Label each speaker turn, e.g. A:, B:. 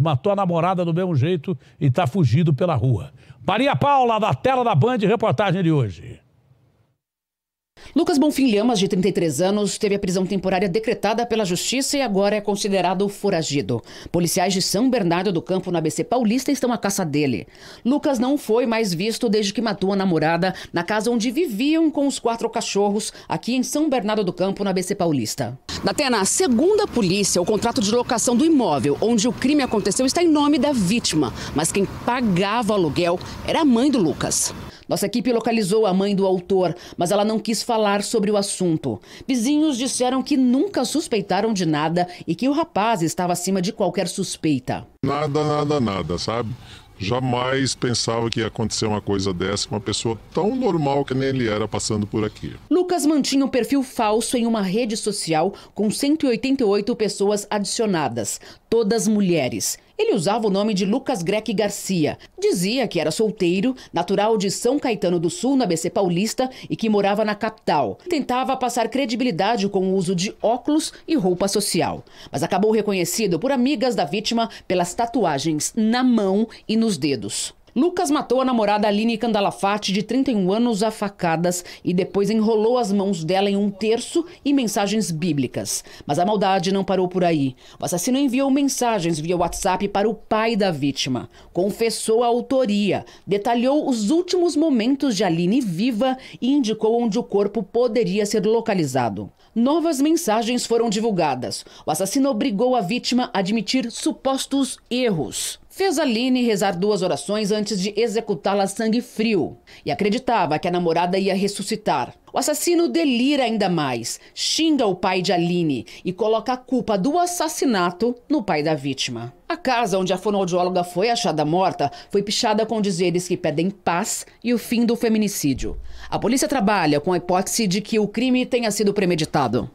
A: matou a namorada do mesmo jeito e está fugido pela rua. Maria Paula, da tela da Band, reportagem de hoje. Lucas Bonfim Lhamas, de 33 anos, teve a prisão temporária decretada pela Justiça e agora é considerado foragido. Policiais de São Bernardo do Campo, na ABC Paulista, estão à caça dele. Lucas não foi mais visto desde que matou a namorada na casa onde viviam com os quatro cachorros, aqui em São Bernardo do Campo, na ABC Paulista. Datena, segundo a polícia, o contrato de locação do imóvel onde o crime aconteceu está em nome da vítima, mas quem pagava o aluguel era a mãe do Lucas. Nossa equipe localizou a mãe do autor, mas ela não quis falar sobre o assunto. Vizinhos disseram que nunca suspeitaram de nada e que o rapaz estava acima de qualquer suspeita.
B: Nada, nada, nada, sabe? Jamais pensava que ia acontecer uma coisa dessa com uma pessoa tão normal que nem ele era passando por aqui.
A: Lucas mantinha um perfil falso em uma rede social com 188 pessoas adicionadas, todas mulheres. Ele usava o nome de Lucas Greck Garcia. Dizia que era solteiro, natural de São Caetano do Sul, na BC Paulista, e que morava na capital. Tentava passar credibilidade com o uso de óculos e roupa social, mas acabou reconhecido por amigas da vítima pelas tatuagens na mão e nos dedos. Lucas matou a namorada Aline Candalafate, de 31 anos, a facadas e depois enrolou as mãos dela em um terço e mensagens bíblicas. Mas a maldade não parou por aí. O assassino enviou mensagens via WhatsApp para o pai da vítima, confessou a autoria, detalhou os últimos momentos de Aline viva e indicou onde o corpo poderia ser localizado. Novas mensagens foram divulgadas. O assassino obrigou a vítima a admitir supostos erros. Fez Aline rezar duas orações antes de executá-la a sangue frio e acreditava que a namorada ia ressuscitar. O assassino delira ainda mais, xinga o pai de Aline e coloca a culpa do assassinato no pai da vítima. A casa onde a fonoaudióloga foi achada morta foi pichada com dizeres que pedem paz e o fim do feminicídio. A polícia trabalha com a hipótese de que o crime tenha sido premeditado.